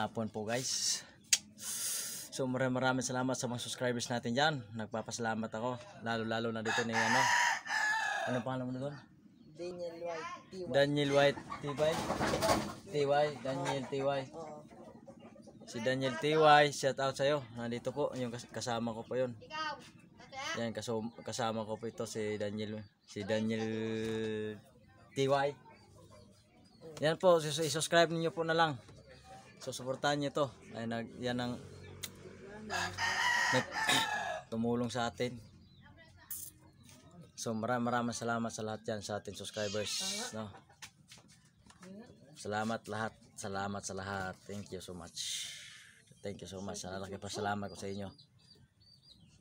hapon po guys. So maraming maraming salamat sa mga subscribers natin dyan. Nagpapasalamat ako. Lalo lalo na dito ni ano. Ano pangalan mo doon? Daniel White TY. Daniel White TY. TY. Daniel TY. Si Daniel TY. Shout out sa'yo. Nandito po. Yung kasama ko po yun. Ah. Yan kasama ko po ito si Daniel. Si Daniel TY. Yan po. I-subscribe ninyo po na lang. So suportahan niyo to. Ay nag yan ang tumulong sa atin. So maraming maraming salamat sa lahat yan sa ating subscribers, no. Salamat lahat. Salamat sa lahat. Thank you so much. Thank you so much. Salamat laki pa salamat ko sa inyo.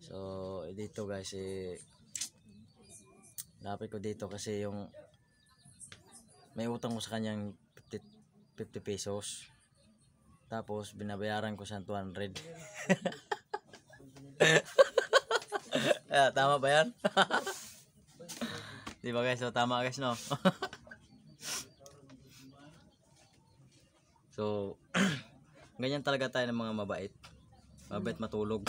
So dito guys eh lapit ko dito kasi yung may utang ko sa kanyang 50 pesos tapos binabayaran ko siyang 200. yeah, tama ba 'yan? Di ba guys? So, tama guys, no? so, ganyan talaga tayo ng mga mabait. Mabait matulog.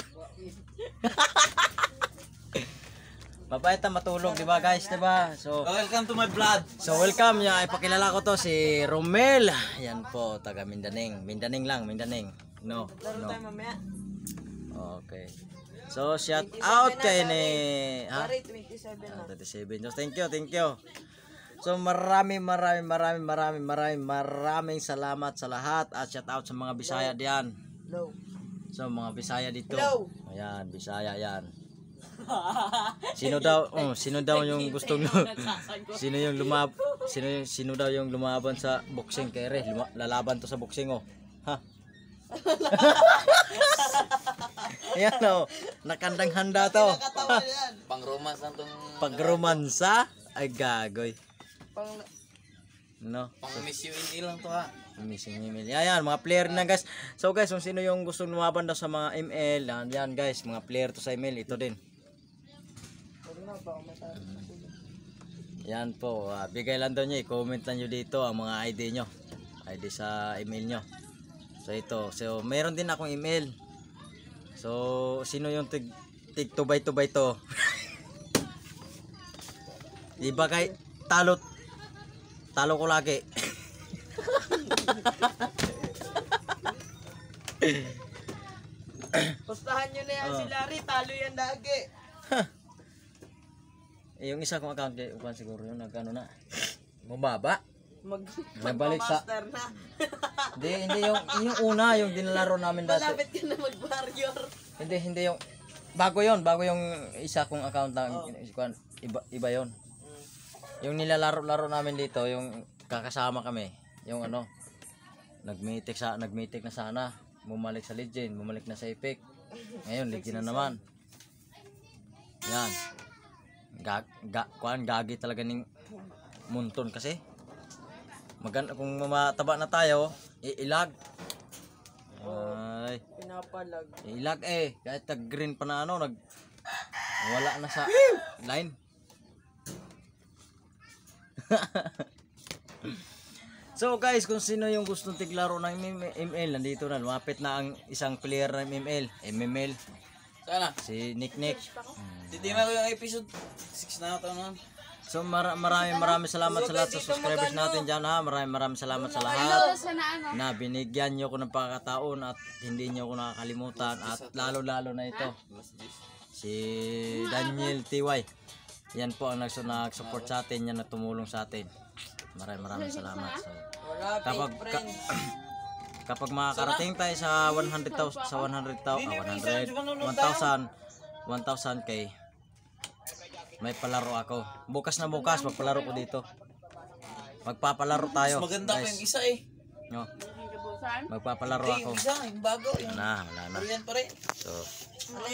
Mabait ang matulog, di ba guys, di ba? So, welcome to my vlog. So, welcome. Yan, ipakilala ko to si Romel. Yan po, taga Mindaneng. Mindaneng lang, Mindaneng. No, no. Okay. So, shout out kay ni... Ha? 27. So, ah, thank you, thank you. So marami marami marami marami marami maraming salamat sa lahat at shout out sa mga Bisaya diyan. Hello. So mga Bisaya dito. Hello. Ayan, Bisaya yan. sino daw, oh, sino daw yung gustong sino yung lumab sino yung, sino daw yung lumaban sa boxing kay luma, lalaban to sa boxing oh. Ha. Ayan oh, nakandang handa to. Pang romance tong... Pag romansa? Ay gagoy. Pang... No. Pang miss you in lang to ha. Missing email. Yan, yan, mga player na guys. So guys, kung sino yung gusto lumaban daw sa mga ML, yan guys, mga player to sa ML, ito din. Yan po, ah, bigay lang daw niya, i-comment lang nyo dito ang mga ID nyo. ID sa email nyo. So ito, so meron din akong email. So sino yung tig, tig tubay tubay to? Iba kay talot. talo ko lagi. Pustahan nyo na yan si ah. Larry, talo yan lagi. Eh, yung isa kong account kay upan siguro yun nagano na. Mababa. Mag Nagbalik sa na. Hindi, hindi yung yung una yung dinalaro namin dati. Malapit ka na mag-warrior. Hindi, hindi yung bago yon, bago yung isa kong account na oh. iba iba yon. Mm. Yung nilalaro-laro namin dito, yung kakasama kami, yung ano, nag nagmitik sa nagmitik na sana, bumalik sa legend, bumalik na sa epic. Ngayon legend na naman. Yan gag ga, kuan gagi talaga ning munton kasi maganda kung mamataba na tayo iilag ay pinapalag iilag eh kahit tag green pa na ano nag wala na sa line So guys, kung sino yung gustong tiglaro ng ML, nandito na, lumapit na ang isang player ng ML, MML. Sana? Si Nick Nick. Hmm. Titima ko yung episode 6 na ito noon. So mar marami marami salamat sa lahat sa subscribers natin diyan ha. Maraming maraming salamat sa ano, lahat ano ano? na binigyan niyo ko ng pagkakataon at hindi niyo ko nakakalimutan at lalo lalo na ito. Si Daniel TY. Yan po ang nag-support sa atin, yan na tumulong sa atin. Maraming maraming salamat. So, kapag ka kapag makakarating tayo sa 100,000 sa 100,000 ah, 100 1,000 1,000 kay may palaro ako. Bukas na bukas, magpalaro ko dito. Magpapalaro tayo. Mas maganda guys. pa yung isa eh. No. Magpapalaro ako. Yung isa, yung bago. Yung... Wala na, wala na. So,